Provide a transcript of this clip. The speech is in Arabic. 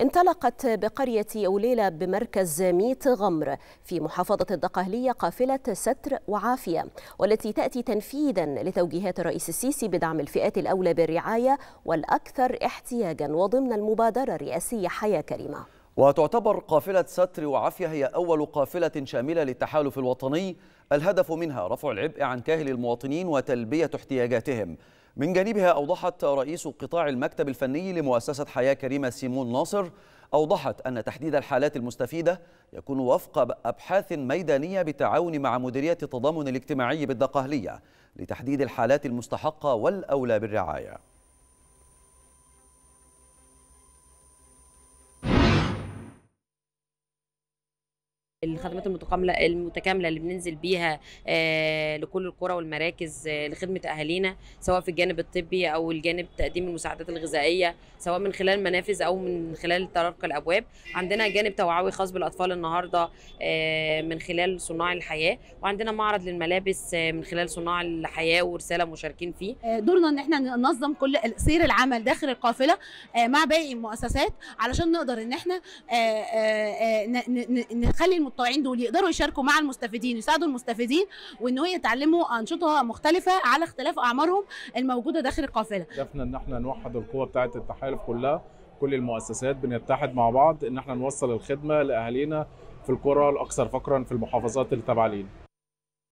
انطلقت بقرية أوليلة بمركز ميت غمر في محافظة الدقهلية قافلة ستر وعافية والتي تأتي تنفيذا لتوجيهات الرئيس السيسي بدعم الفئات الأولى بالرعاية والأكثر احتياجا وضمن المبادرة الرئاسية حياة كريمة وتعتبر قافلة ستر وعافية هي أول قافلة شاملة للتحالف الوطني الهدف منها رفع العبء عن كاهل المواطنين وتلبية احتياجاتهم من جانبها أوضحت رئيس قطاع المكتب الفني لمؤسسة حياة كريمة سيمون ناصر أوضحت أن تحديد الحالات المستفيدة يكون وفق أبحاث ميدانية بالتعاون مع مديرية التضامن الاجتماعي بالدقهلية لتحديد الحالات المستحقة والأولى بالرعاية الخدمات المتكامله المتكامله اللي بننزل بيها آه، لكل القرى والمراكز آه، لخدمه اهالينا سواء في الجانب الطبي او الجانب تقديم المساعدات الغذائيه سواء من خلال المنافذ او من خلال ترقى الابواب عندنا جانب توعوي خاص بالاطفال النهارده آه، من خلال صناع الحياه وعندنا معرض للملابس من خلال صناع الحياه ورساله مشاركين فيه دورنا ان احنا ننظم كل سير العمل داخل القافله مع باقي المؤسسات علشان نقدر ان احنا نخلي المتطوعين دول يقدروا يشاركوا مع المستفيدين يساعدوا المستفيدين وان هو يتعلموا انشطه مختلفه على اختلاف اعمارهم الموجوده داخل القافله هدفنا ان احنا نوحد القوه بتاعه التحالف كلها كل المؤسسات بنتحد مع بعض ان احنا نوصل الخدمه لاهالينا في القرى الاكثر فقرا في المحافظات التابعه لينا